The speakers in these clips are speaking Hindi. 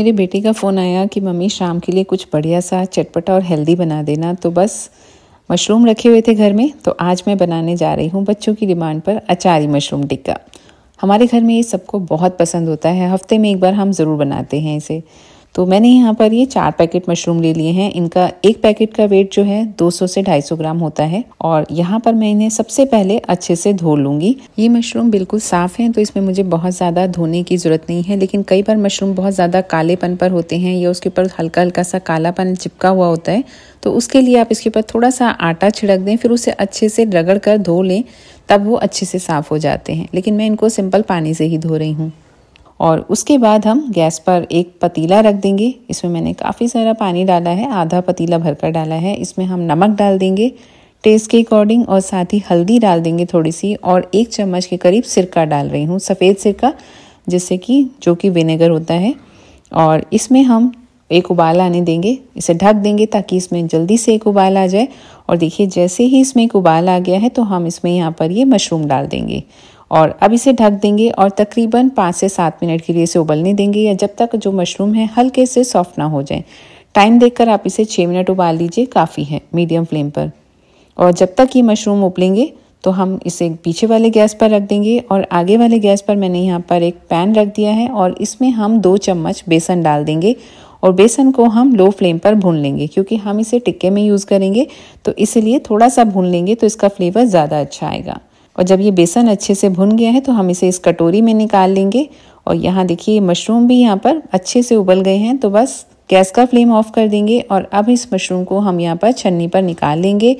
मेरे बेटे का फ़ोन आया कि मम्मी शाम के लिए कुछ बढ़िया सा चटपटा और हेल्दी बना देना तो बस मशरूम रखे हुए थे घर में तो आज मैं बनाने जा रही हूँ बच्चों की डिमांड पर अचारी मशरूम टिक्का हमारे घर में ये सबको बहुत पसंद होता है हफ्ते में एक बार हम ज़रूर बनाते हैं इसे तो मैंने यहाँ पर ये चार पैकेट मशरूम ले लिए हैं इनका एक पैकेट का वेट जो है 200 से 250 ग्राम होता है और यहाँ पर मैं इन्हें सबसे पहले अच्छे से धो लूँगी ये मशरूम बिल्कुल साफ़ हैं तो इसमें मुझे बहुत ज़्यादा धोने की ज़रूरत नहीं है लेकिन कई बार मशरूम बहुत ज़्यादा कालेपन पर होते हैं या उसके ऊपर हल्का हल्का सा कालापन चिपका हुआ होता है तो उसके लिए आप इसके ऊपर थोड़ा सा आटा छिड़क दें फिर उसे अच्छे से रगड़ कर धो लें तब वो अच्छे से साफ़ हो जाते हैं लेकिन मैं इनको सिंपल पानी से ही धो रही हूँ और उसके बाद हम गैस पर एक पतीला रख देंगे इसमें मैंने काफ़ी सारा पानी डाला है आधा पतीला भरकर डाला है इसमें हम नमक डाल देंगे टेस्ट के अकॉर्डिंग और साथ ही हल्दी डाल देंगे थोड़ी सी और एक चम्मच के करीब सिरका डाल रही हूँ सफ़ेद सिरका जिससे कि जो कि विनेगर होता है और इसमें हम एक उबाल आने देंगे इसे ढक देंगे ताकि इसमें जल्दी से एक उबाल आ जाए और देखिए जैसे ही इसमें एक उबाल आ गया है तो हम इसमें यहाँ पर ये मशरूम डाल देंगे और अब इसे ढक देंगे और तकरीबन पाँच से सात मिनट के लिए इसे उबलने देंगे या जब तक जो मशरूम है हल्के से सॉफ्ट ना हो जाए टाइम देखकर आप इसे छः मिनट उबाल लीजिए काफ़ी है मीडियम फ्लेम पर और जब तक ये मशरूम उबलेंगे तो हम इसे पीछे वाले गैस पर रख देंगे और आगे वाले गैस पर मैंने यहाँ पर एक पैन रख दिया है और इसमें हम दो चम्मच बेसन डाल देंगे और बेसन को हम लो फ्लेम पर भून लेंगे क्योंकि हम इसे टिक्के में यूज़ करेंगे तो इसलिए थोड़ा सा भून लेंगे तो इसका फ्लेवर ज़्यादा अच्छा आएगा और जब ये बेसन अच्छे से भुन गया है तो हम इसे इस कटोरी में निकाल लेंगे और यहाँ देखिए मशरूम भी यहाँ पर अच्छे से उबल गए हैं तो बस गैस का फ्लेम ऑफ कर देंगे और अब इस मशरूम को हम यहाँ पर छन्नी पर निकाल लेंगे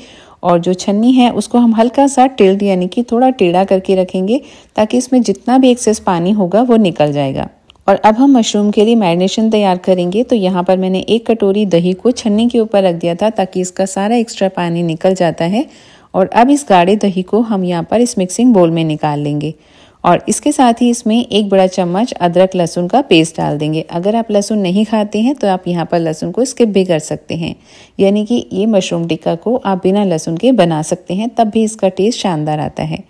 और जो छन्नी है उसको हम हल्का सा टिल्ड यानी कि थोड़ा टेढ़ा करके रखेंगे ताकि इसमें जितना भी एक्सेस पानी होगा वो निकल जाएगा और अब हम मशरूम के लिए मैरिनेशन तैयार करेंगे तो यहाँ पर मैंने एक कटोरी दही को छन्नी के ऊपर रख दिया था ताकि इसका सारा एक्स्ट्रा पानी निकल जाता है और अब इस गाढ़े दही को हम यहाँ पर इस मिक्सिंग बोल में निकाल लेंगे और इसके साथ ही इसमें एक बड़ा चम्मच अदरक लहसुन का पेस्ट डाल देंगे अगर आप लहसुन नहीं खाते हैं तो आप यहाँ पर लहसुन को स्किप भी कर सकते हैं यानी कि ये मशरूम टिक्का को आप बिना लहसुन के बना सकते हैं तब भी इसका टेस्ट शानदार आता है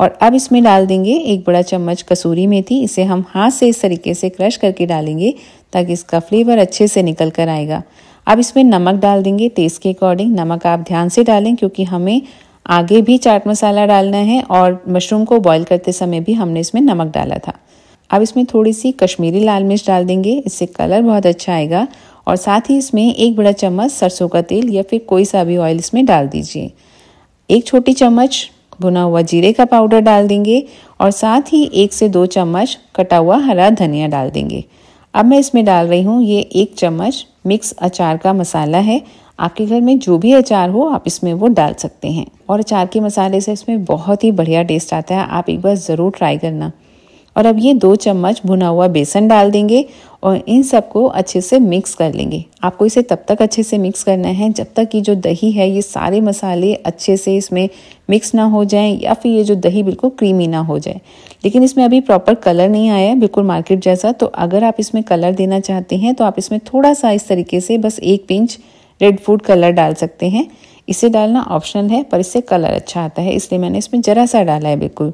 और अब इसमें डाल देंगे एक बड़ा चम्मच कसूरी मेथी इसे हम हाथ से इस तरीके से क्रश करके डालेंगे ताकि इसका फ्लेवर अच्छे से निकल कर आएगा अब इसमें नमक डाल देंगे टेस्ट के अकॉर्डिंग नमक आप ध्यान से डालें क्योंकि हमें आगे भी चाट मसाला डालना है और मशरूम को बॉईल करते समय भी हमने इसमें नमक डाला था अब इसमें थोड़ी सी कश्मीरी लाल मिर्च डाल देंगे इससे कलर बहुत अच्छा आएगा और साथ ही इसमें एक बड़ा चम्मच सरसों का तेल या फिर कोई सा भी ऑयल इसमें डाल दीजिए एक छोटी चम्मच भुना हुआ जीरे का पाउडर डाल देंगे और साथ ही एक से दो चम्मच कटा हुआ हरा धनिया डाल देंगे अब मैं इसमें डाल रही हूँ ये एक चम्मच मिक्स अचार का मसाला है आपके घर में जो भी अचार हो आप इसमें वो डाल सकते हैं और अचार के मसाले से इसमें बहुत ही बढ़िया टेस्ट आता है आप एक बार ज़रूर ट्राई करना और अब ये दो चम्मच भुना हुआ बेसन डाल देंगे और इन सबको अच्छे से मिक्स कर लेंगे आपको इसे तब तक अच्छे से मिक्स करना है जब तक कि जो दही है ये सारे मसाले अच्छे से इसमें मिक्स ना हो जाएं या फिर ये जो दही बिल्कुल क्रीमी ना हो जाए लेकिन इसमें अभी प्रॉपर कलर नहीं आया है बिल्कुल मार्केट जैसा तो अगर आप इसमें कलर देना चाहते हैं तो आप इसमें थोड़ा सा इस तरीके से बस एक पिंच रेड फूड कलर डाल सकते हैं इसे डालना ऑप्शनल है पर इससे कलर अच्छा आता है इसलिए मैंने इसमें ज़रा सा डाला है बिल्कुल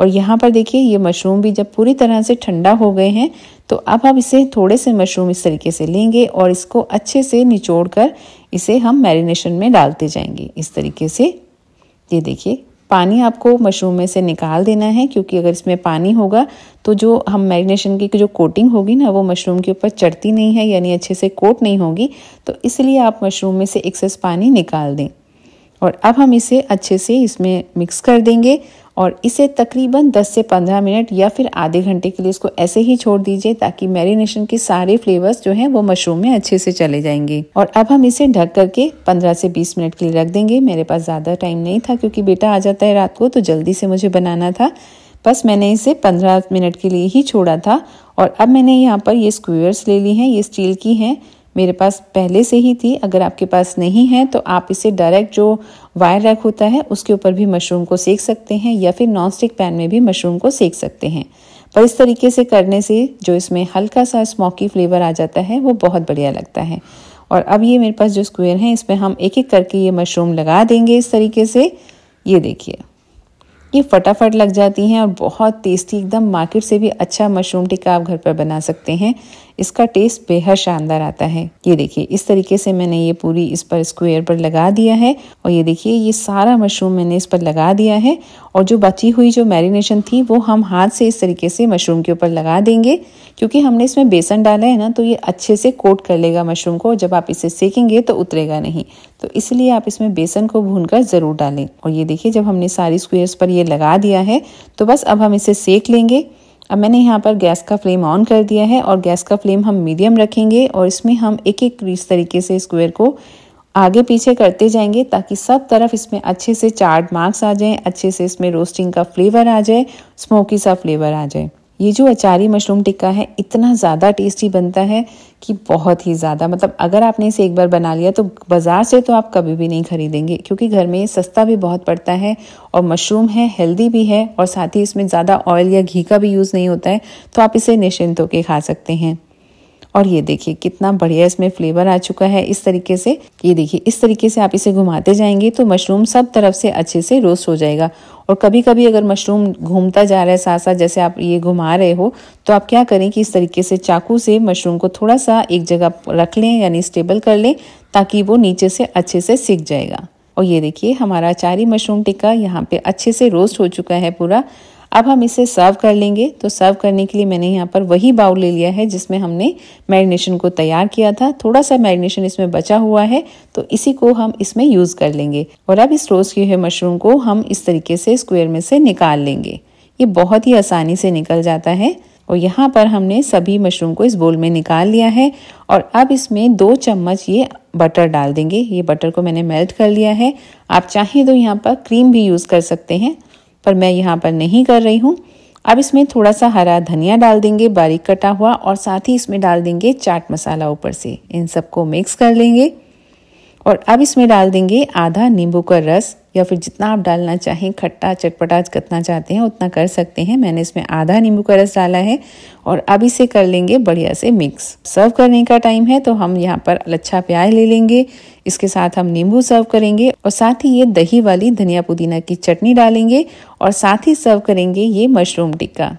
और यहाँ पर देखिए ये मशरूम भी जब पूरी तरह से ठंडा हो गए हैं तो अब हम इसे थोड़े से मशरूम इस तरीके से लेंगे और इसको अच्छे से निचोड़ कर इसे हम मैरिनेशन में डालते जाएंगे इस तरीके से ये देखिए पानी आपको मशरूम में से निकाल देना है क्योंकि अगर इसमें पानी होगा तो जो हम मैरिनेशन की जो कोटिंग होगी ना वो मशरूम के ऊपर चढ़ती नहीं है यानी अच्छे से कोट नहीं होगी तो इसलिए आप मशरूम में से एक्सेस पानी निकाल दें और अब हम इसे अच्छे से इसमें मिक्स कर देंगे और इसे तकरीबन 10 से 15 मिनट या फिर आधे घंटे के लिए इसको ऐसे ही छोड़ दीजिए ताकि मैरिनेशन के सारे फ्लेवर्स जो हैं वो मशरूम में अच्छे से चले जाएंगे और अब हम इसे ढक करके 15 से 20 मिनट के लिए रख देंगे मेरे पास ज़्यादा टाइम नहीं था क्योंकि बेटा आ जाता है रात को तो जल्दी से मुझे बनाना था बस मैंने इसे पंद्रह मिनट के लिए ही छोड़ा था और अब मैंने यहाँ पर ये स्क्वेयर्स ले ली हैं ये स्टील की हैं मेरे पास पहले से ही थी अगर आपके पास नहीं है तो आप इसे डायरेक्ट जो वायर रैक होता है उसके ऊपर भी मशरूम को सेक सकते हैं या फिर नॉन स्टिक पैन में भी मशरूम को सेक सकते हैं पर इस तरीके से करने से जो इसमें हल्का सा स्मोकी फ्लेवर आ जाता है वो बहुत बढ़िया लगता है और अब ये मेरे पास जो स्क्वेयर हैं इसमें हम एक एक करके ये मशरूम लगा देंगे इस तरीके से ये देखिए ये फटाफट लग जाती हैं और बहुत टेस्टी एकदम मार्केट से भी अच्छा मशरूम टिक्का आप घर पर बना सकते हैं इसका टेस्ट बेहद शानदार आता है ये देखिए इस तरीके से मैंने ये पूरी इस पर स्क्वायर पर लगा दिया है और ये देखिए ये सारा मशरूम मैंने इस पर लगा दिया है और जो बची हुई जो मैरिनेशन थी वो हम हाथ से इस तरीके से मशरूम के ऊपर लगा देंगे क्योंकि हमने इसमें बेसन डाला है ना तो ये अच्छे से कोट कर लेगा मशरूम को जब आप इसे सेकेंगे तो उतरेगा नहीं तो इसलिए आप इसमें बेसन को भून कर ज़रूर डालें और ये देखिए जब हमने सारी स्क्वेयर्स पर ये लगा दिया है तो बस अब हम इसे सेक लेंगे अब मैंने यहाँ पर गैस का फ्लेम ऑन कर दिया है और गैस का फ्लेम हम मीडियम रखेंगे और इसमें हम एक एक तरीके से स्क्वेयर को आगे पीछे करते जाएंगे ताकि सब तरफ इसमें अच्छे से चार्ड मार्क्स आ जाएं अच्छे से इसमें रोस्टिंग का फ्लेवर आ जाए स्मोकी सा फ्लेवर आ जाए ये जो अचारी मशरूम टिक्का है इतना ज़्यादा टेस्टी बनता है कि बहुत ही ज़्यादा मतलब अगर आपने इसे एक बार बना लिया तो बाज़ार से तो आप कभी भी नहीं खरीदेंगे क्योंकि घर में ये सस्ता भी बहुत पड़ता है और मशरूम है हेल्दी भी है और साथ ही इसमें ज़्यादा ऑयल या घी का भी यूज़ नहीं होता है तो आप इसे निश्चिंत होकर खा सकते हैं और ये देखिए कितना बढ़िया इसमें फ्लेवर आ चुका है इस तरीके से ये देखिए इस तरीके से आप इसे घुमाते जाएंगे तो मशरूम सब तरफ से अच्छे से रोस्ट हो जाएगा और कभी कभी अगर मशरूम घूमता जा रहा है साथ साथ जैसे आप ये घुमा रहे हो तो आप क्या करें कि इस तरीके से चाकू से मशरूम को थोड़ा सा एक जगह रख लें यानी स्टेबल कर लें ताकि वो नीचे से अच्छे से सीख जाएगा और ये देखिए हमारा चारी मशरूम टिक्का यहाँ पे अच्छे से रोस्ट हो चुका है पूरा अब हम इसे सर्व कर लेंगे तो सर्व करने के लिए मैंने यहाँ पर वही बाउल ले लिया है जिसमें हमने मैरिनेशन को तैयार किया था थोड़ा सा मैरिनेशन इसमें बचा हुआ है तो इसी को हम इसमें यूज़ कर लेंगे और अब इस रोज किए हुए मशरूम को हम इस तरीके से स्क्वेयर में से निकाल लेंगे ये बहुत ही आसानी से निकल जाता है और यहाँ पर हमने सभी मशरूम को इस बोल में निकाल लिया है और अब इसमें दो चम्मच ये बटर डाल देंगे ये बटर को मैंने मेल्ट कर लिया है आप चाहें तो यहाँ पर क्रीम भी यूज़ कर सकते हैं पर मैं यहाँ पर नहीं कर रही हूँ अब इसमें थोड़ा सा हरा धनिया डाल देंगे बारीक कटा हुआ और साथ ही इसमें डाल देंगे चाट मसाला ऊपर से इन सबको मिक्स कर लेंगे और अब इसमें डाल देंगे आधा नींबू का रस या फिर जितना आप डालना चाहें खट्टा चटपटा कतना चाहते हैं उतना कर सकते हैं मैंने इसमें आधा नींबू का रस डाला है और अब इसे कर लेंगे बढ़िया से मिक्स सर्व करने का टाइम है तो हम यहाँ पर लच्छा प्याज ले लेंगे इसके साथ हम नींबू सर्व करेंगे और साथ ही ये दही वाली धनिया पुदीना की चटनी डालेंगे और साथ ही सर्व करेंगे ये मशरूम टिक्का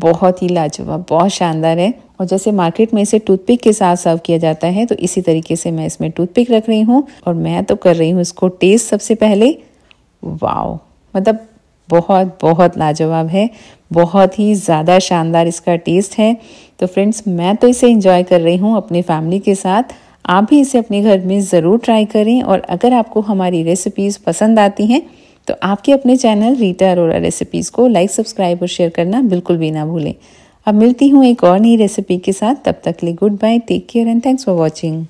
बहुत ही लाजवाब बहुत शानदार है और जैसे मार्केट में इसे टूथपिक के साथ सर्व किया जाता है तो इसी तरीके से मैं इसमें टूथपिक रख रही हूँ और मैं तो कर रही हूँ इसको टेस्ट सबसे पहले वाओ मतलब बहुत बहुत लाजवाब है बहुत ही ज़्यादा शानदार इसका टेस्ट है तो फ्रेंड्स मैं तो इसे इंजॉय कर रही हूँ अपनी फैमिली के साथ आप भी इसे अपने घर में ज़रूर ट्राई करें और अगर आपको हमारी रेसिपीज़ पसंद आती हैं तो आपके अपने चैनल रीटा अरोरा रेसिपीज़ को लाइक सब्सक्राइब और शेयर करना बिल्कुल भी ना भूलें अब मिलती हूँ एक और नई रेसिपी के साथ तब तक लिए good bye take care and thanks for watching